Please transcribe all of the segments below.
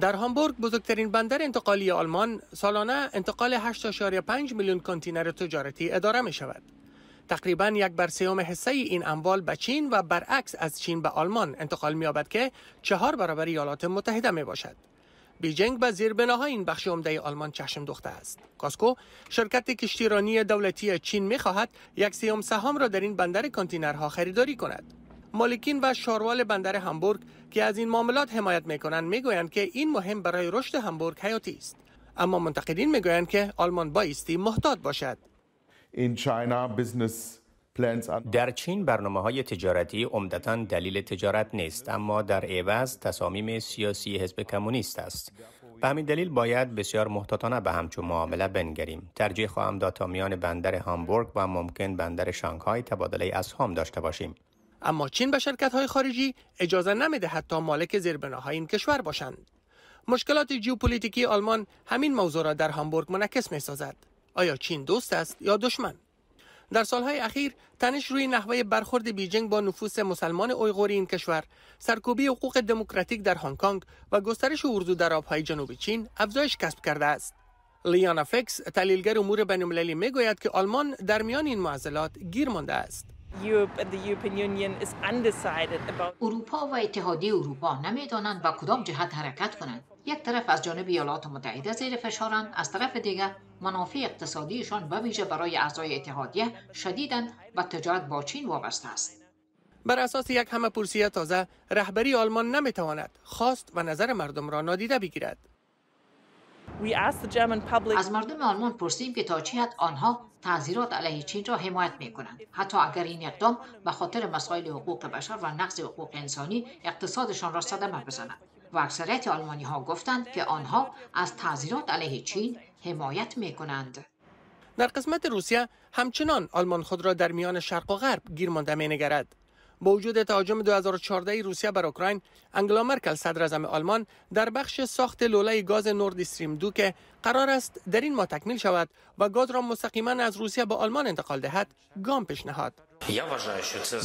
در هامبورگ بزرگترین بندر انتقالی آلمان سالانه انتقال 8.5 میلیون کانتینر تجارتی اداره می شود. تقریبا یک بر سیوم حصه این اموال به چین و برعکس از چین به آلمان انتقال می یابد که چهار برابر ایالات متحده می باشد. بیجنگ به زیربناهای این بخش عمده آلمان چشم دوخته است. کاسکو شرکت کشتیرانی دولتی چین می خواهد یک سیوم سهام را در این بندر کانتینرها خریداری کند. مالکین و شاروال بندر هامبورگ که از این معاملات حمایت میکنند میگویند که این مهم برای رشد هامبورگ حیاتی است اما منتقدین میگویند که آلمان بایستی محتاط باشد در چین برنامه های تجارتی عمدتا دلیل تجارت نیست اما در عوض تصامیم سیاسی حزب کمونیست است به همین دلیل باید بسیار محتاطانه به همچون معامله بنگریم ترجیح خواهم داد تا میان بندر هامبورگ و ممکن بندر شانگهای تبادله اسهام داشته باشیم اما چین به شرکت های خارجی اجازه نمیده حتی مالک زیربناهای این کشور باشند مشکلات جیوپولیتیکی آلمان همین موضوع را در هامبورگ منعکس می سازد آیا چین دوست است یا دشمن در سالهای اخیر تنش روی نحوه برخورد بیجنگ با نفوس مسلمان اویغوری این کشور سرکوبی حقوق دموکراتیک در هنگ کنگ و گسترش اردو در آبهای جنوب چین افزایش کسب کرده است لیانا فکس تحلیلگر امور بینالمللی میگوید که آلمان در میان این معضلات گیر مانده است اروپا و اتحادیه اروپا نمیدانند و کدام جهت حرکت کنند یک طرف از جانب ایالات متحده زیر فشارند از طرف دیگر منافع اقتصادیشان و ویژه برای اعضای اتحادیه شدیدند و تجارت با چین وابسته است بر اساس یک همه پرسیه تازه رهبری آلمان نمیتواند خواست و نظر مردم را نادیده بگیرد از مردم آلمان پرسیم که تا چی حد آنها تعذیرات علیه چین را حمایت می کنند حتی اگر این اقدام به خاطر مسائل حقوق بشر و نقض حقوق انسانی اقتصادشان را صدمه بزند و اکثریت آلمانی ها گفتند که آنها از تعذیرات علیه چین حمایت می کنند در قسمت روسیه همچنان آلمان خود را در میان شرق و غرب گیر مانده می با وجود تهاجم 2014 روسیه بر اوکراین انگلا مرکل صدر اعظم آلمان در بخش ساخت لوله گاز نورد استریم دو که قرار است در این ما تکمیل شود و گاز را مستقیما از روسیه به آلمان انتقال دهد گام پیشنهاد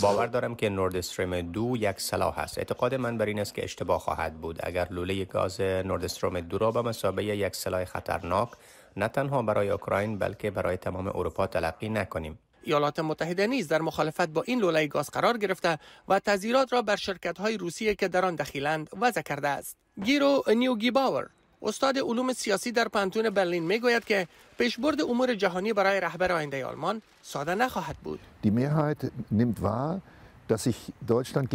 باور دارم که نورد استریم دو یک سلاح است اعتقاد من بر این است که اشتباه خواهد بود اگر لوله گاز نورد استریم دو را به مسابقه یک سلاح خطرناک نه تنها برای اوکراین بلکه برای تمام اروپا تلقی نکنیم یالات متحده نیز در مخالفت با این لولای گاز قرار گرفته و تذیرات را بر شرکت های روسیه که در آن دخیلند وضع کرده است گیرو نیوگی باور استاد علوم سیاسی در پانتون برلین میگوید که پیشبرد امور جهانی برای رهبر آینده آلمان ساده نخواهد بود.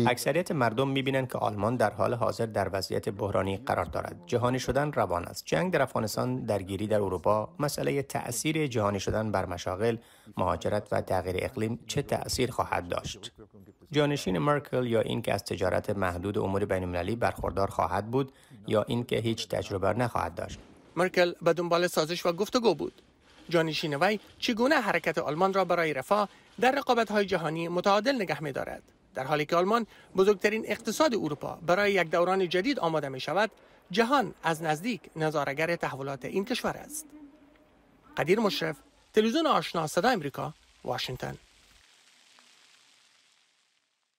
اکثریت مردم میبینند که آلمان در حال حاضر در وضعیت بحرانی قرار دارد جهانی شدن روان است جنگ در افغانستان درگیری در اروپا مسئله تاثیر جهانی شدن بر مشاغل مهاجرت و تغییر اقلیم چه تأثیر خواهد داشت جانشین مرکل یا اینکه از تجارت محدود امور بین المللی برخوردار خواهد بود یا اینکه هیچ تجربه نخواهد داشت مرکل به دنبال سازش و گفتگو بود جانشین وی چگونه حرکت آلمان را برای رفاه در های جهانی متعادل نگه دارد. در حالی که آلمان بزرگترین اقتصاد اروپا برای یک دوران جدید آماده می شود جهان از نزدیک نظارگر تحولات این کشور است قدیر مشرف تلویزیون آشنا صدا امریکا واشنگتن